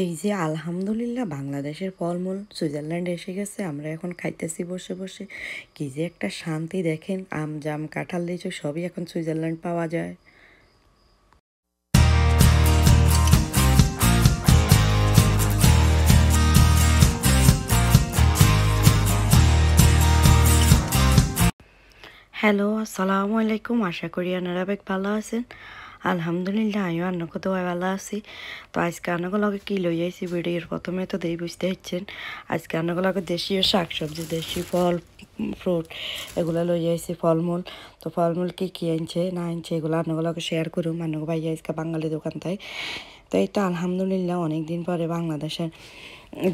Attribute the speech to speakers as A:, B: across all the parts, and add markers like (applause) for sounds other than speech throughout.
A: এই যে আলহামদুলিল্লাহ বাংলাদেশের ফলমূল সুইজারল্যান্ড এসে গেছে আমরা এখন খাইতেছি বসে বসে কি যে একটা শান্তি দেখেন আম জাম কাঁঠাল লিচু সবই এখন সুইজারল্যান্ড পাওয়া যায় হ্যালো আসসালামু আলাইকুম আশা করি আপনারা বেগ ভালো আছেন আলহামদুলিল্লাহ আমিও অন্য তো ভালো আছি তো আজকে আন্নকে লগে কী লই আইছি ভিডিওর প্রথমে তো দেই বুঝতে হচ্ছেন আজকে আন্নকে লগে দেশীয় শাক সবজি ফল ফ্রুট এগুলো লই আইছি ফলমূল তো ফলমূল কি কী আনছে না আনছে এগুলো আন্নকে শেয়ার করুম আন্নকে ভাই আজকে বাঙালি দোকান তাই তো এই তো আলহামদুলিল্লাহ অনেক দিন পরে বাংলাদেশের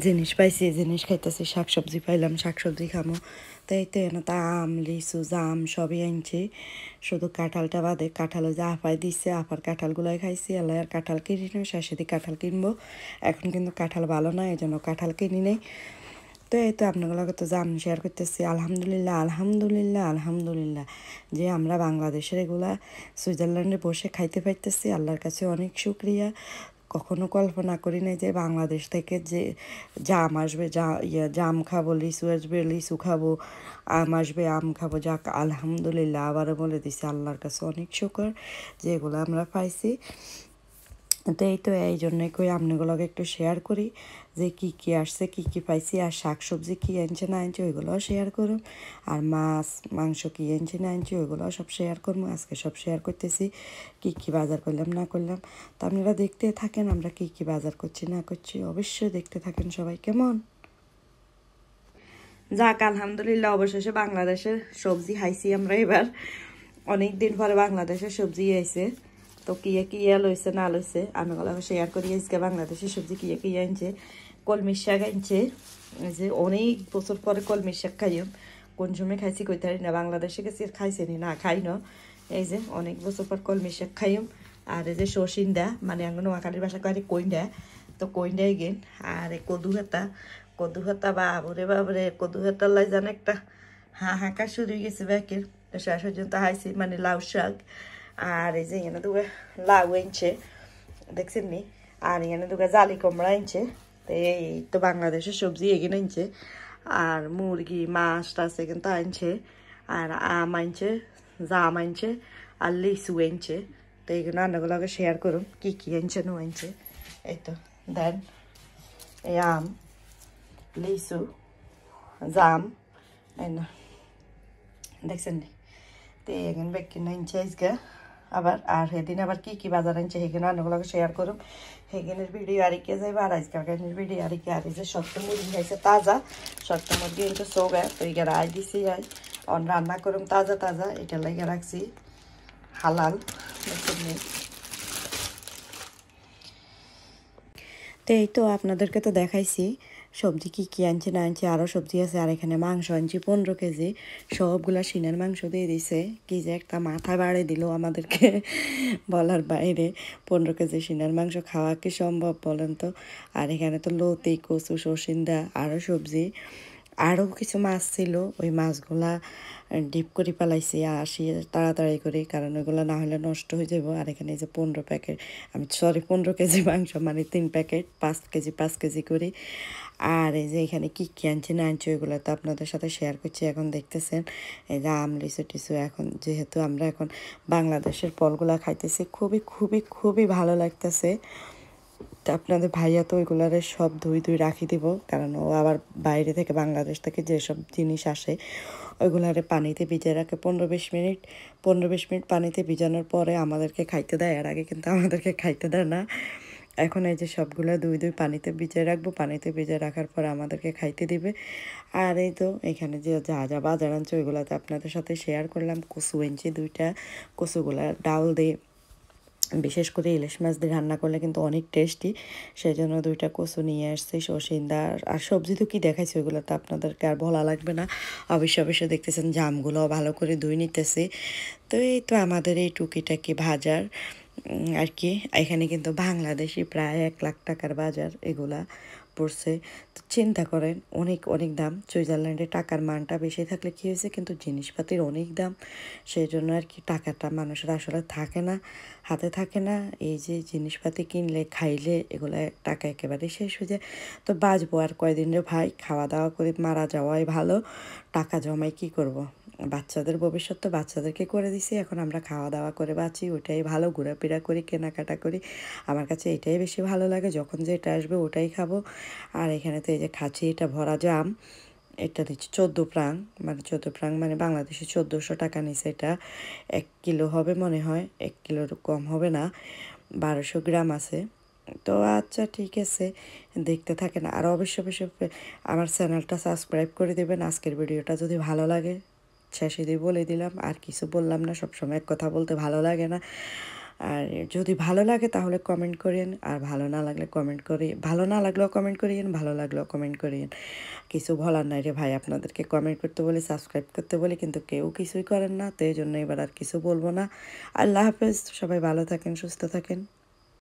A: জিনিস পাইছি জিনিস খাইতেছি শাক সবজি পাইলাম শাক সবজি খামো সপ্তাহেতে এনে তা আম লিচু জাম সবই আনছি শুধু কাঁঠালটা বাদে কাঁঠালও যা আফাই দিচ্ছে আফার কাঁঠালগুলোই খাইছি এলাই আর কাঁঠাল কিনি নেই শেষে কাঁঠাল কিনবো এখন কিন্তু কাঁঠাল ভালো না এই জন্য কাঁঠাল কিনি নেই তো এই তো আপনাগুলোকে তো জাম শেয়ার করতেছি আলহামদুলিল্লাহ আলহামদুলিল্লাহ আলহামদুলিল্লাহ যে আমরা বাংলাদেশের এগুলা সুইজারল্যান্ডে বসে খাইতে পারতেছি আল্লাহর কাছে অনেক শুক্রিয়া কখনো কল্পনা করি নাই যে বাংলাদেশ থেকে যে জাম আসবে যা জাম খাবো লিচু আসবে লিচু খাবো আম আসবে আম খাবো যাক আলহামদুলিল্লাহ আবারও বলে দিছি আল্লাহর কাছে অনেক শুকর যেগুলো আমরা পাইছি তো এই তো এই জন্যই কই আপনিগুলোকে একটু শেয়ার করি যে কি কি আসছে কি কি পাইছি আর শাক সবজি কী আনছে না আনছে ওইগুলোও শেয়ার করুন আর মাছ মাংস কী আনছে না আনছে ওইগুলোও সব শেয়ার করবো আজকে সব শেয়ার করতেছি কি কি বাজার করলাম না করলাম তা আপনারা দেখতে থাকেন আমরা কি কি বাজার করছি না করছি অবশ্যই দেখতে থাকেন সবাই কেমন যাক আলহামদুলিল্লাহ অবশেষে বাংলাদেশের সবজি খাইছি আমরা এবার অনেক দিন পরে বাংলাদেশের সবজি আইছে তো কিয়া কিয়া লইছে না লইছে আমি গলাম শেয়ার করি আজকে বাংলাদেশি সবজি কিয়া কিয়া আনছে কলমির শাক আনছে যে অনেক বছর পরে কলমির শাক খাইম কোন সময় খাইছি কইতারি না বাংলাদেশে গেছি খাইছে না খাই না এই যে অনেক বছর পর কলমির শাক খাইম আর এই যে শসিন্দা মানে আমি নোয়াখালীর বাসা করি কইন্ডা তো কইন্ডা গেন আর এই কদু হাতা কদু হাতা বাবরে বাবরে কদু হাতার লাই জানে একটা হা হাঁকা শুরু গেছে ব্যাকের শেষ পর্যন্ত হাইছি মানে লাউ শাক আর এই যে এখানে দুগে লাউ এনছে দেখছেন নি আর এখানে দুগে জালি কোমড়া এনছে তো এই তো বাংলাদেশের সবজি এগিয়ে আনছে আর মুরগি মাছ টাছ এখানে তো আনছে আর আম আনছে জাম আনছে আর লিচু এনছে তো এইগুলো আন্নাগুলোকে শেয়ার করুন কী কী আনছে নো আনছে এই তো দেন এই আম লিচু জাম দেখছেন তো এখানে বেকিন আনছে আজকে আবার আর সেদিন আবার কি কি বাজার আনছে সেখানে অন্যগুলোকে শেয়ার করুম সেখানের ভিডিও আর কে যাইব আর আজকালকার ভিডিও আর কে আর যে শক্ত মুরগি খাইছে তাজা সত্য মুরগি কিন্তু চৌগা তো এগার আই দিছি আই অন রান্না করুম তাজা তাজা এটা লাগে রাখছি হালাল তো এই তো আপনাদেরকে তো দেখাইছি সবজি কী কী আনছে না আনছে আরও সবজি আছে আর এখানে মাংস আনছি পনেরো কেজি সবগুলা সিনের মাংস দিয়ে দিছে কি যে একটা মাথা বাড়ে দিল আমাদেরকে (laughs) বলার বাইরে পনেরো কেজি সিনের মাংস খাওয়া কি সম্ভব বলেন তো আর এখানে তো লতি কচু সসিন্দা আরও সবজি আরও কিছু মাছ ছিল ওই মাছগুলা ডিপ করে পালাইছি আসি তাড়াতাড়ি করে কারণ ওইগুলো না হলে নষ্ট হয়ে যাব আর এখানে যে পনেরো প্যাকেট আমি সরি পনেরো কেজি মাংস মানে তিন প্যাকেট পাঁচ কেজি পাঁচ কেজি করে আর এই যে এখানে কী কী আনছি না আনছি ওইগুলো তো আপনাদের সাথে শেয়ার করছি এখন দেখতেছেন এই যে আম লিচু টিচু এখন যেহেতু আমরা এখন বাংলাদেশের ফলগুলা খাইতেছি খুবই খুবই খুবই ভালো লাগতেছে তো আপনাদের ভাইয়া তো ওইগুলারে সব ধুই ধুই রাখি দিব কারণ ও আবার বাইরে থেকে বাংলাদেশ থেকে যেসব জিনিস আসে ওইগুলারে পানিতে ভিজে রাখে পনেরো বিশ মিনিট পনেরো বিশ মিনিট পানিতে ভিজানোর পরে আমাদেরকে খাইতে দেয় এর আগে কিন্তু আমাদেরকে খাইতে দেয় না এখন এই যে সবগুলো দুই দুই পানিতে ভিজে রাখবো পানিতে ভিজে রাখার পর আমাদেরকে খাইতে দিবে আর এই তো এখানে যে যা যা বাজার আনছে ওইগুলোতে আপনাদের সাথে শেয়ার করলাম কচু এনছি দুইটা কচুগুলা ডাল দিয়ে বিশেষ করে ইলিশ মাছ দিয়ে রান্না করলে কিন্তু অনেক টেস্টি সেই জন্য দুইটা কচু নিয়ে আসছি সসিন্দা আর সবজি তো কী দেখাইছি ওইগুলো তো আপনাদেরকে আর বলা লাগবে না অবশ্য অবশ্যই দেখতেছেন জামগুলো ভালো করে ধুয়ে নিতেছি তো এই তো আমাদের এই টুকিটাকি ভাজার আর কি এখানে কিন্তু বাংলাদেশি প্রায় এক লাখ টাকার বাজার এগুলা পড়ছে তো চিন্তা করেন অনেক অনেক দাম সুইজারল্যান্ডে টাকার মানটা বেশি থাকলে কী হয়েছে কিন্তু জিনিসপাতির অনেক দাম সেই জন্য আর কি টাকাটা মানুষের আসলে থাকে না হাতে থাকে না এই যে জিনিসপাতি কিনলে খাইলে এগুলো টাকা একেবারে শেষ হয়ে যায় তো বাঁচবো আর কয়দিন রে ভাই খাওয়া দাওয়া করে মারা যাওয়াই ভালো টাকা জমাই কি করব। বাচ্চাদের ভবিষ্যৎ তো বাচ্চাদেরকে করে দিছি এখন আমরা খাওয়া দাওয়া করে বাঁচি ওটাই ভালো ঘোরাফেরা করি কেনাকাটা করি আমার কাছে এটাই বেশি ভালো লাগে যখন যেটা আসবে ওটাই খাবো আর এখানে তো এই যে খাচ্ছি এটা ভরা জাম এটা দিচ্ছি চোদ্দো প্রাং মানে চোদ্দো প্রাং মানে বাংলাদেশে চোদ্দোশো টাকা নিছে এটা এক কিলো হবে মনে হয় এক কিলোর কম হবে না বারোশো গ্রাম আছে তো আচ্ছা ঠিক আছে দেখতে থাকেন আর অবশ্যই অবশ্যই আমার চ্যানেলটা সাবস্ক্রাইব করে দেবেন আজকের ভিডিওটা যদি ভালো লাগে শেষে দিয়ে বলে দিলাম আর কিছু বললাম না সবসময় এক কথা বলতে ভালো লাগে না আর যদি ভালো লাগে তাহলে কমেন্ট করেন আর ভালো না লাগলে কমেন্ট করে ভালো না লাগলেও কমেন্ট করিয়েন ভালো লাগলেও কমেন্ট করিয়েন কিছু বলার নাই রে ভাই আপনাদেরকে কমেন্ট করতে বলি সাবস্ক্রাইব করতে বলি কিন্তু কেউ কিছুই করেন না তো এই জন্য এবার আর কিছু বলবো না আল্লাহ হাফেজ সবাই ভালো থাকেন সুস্থ থাকেন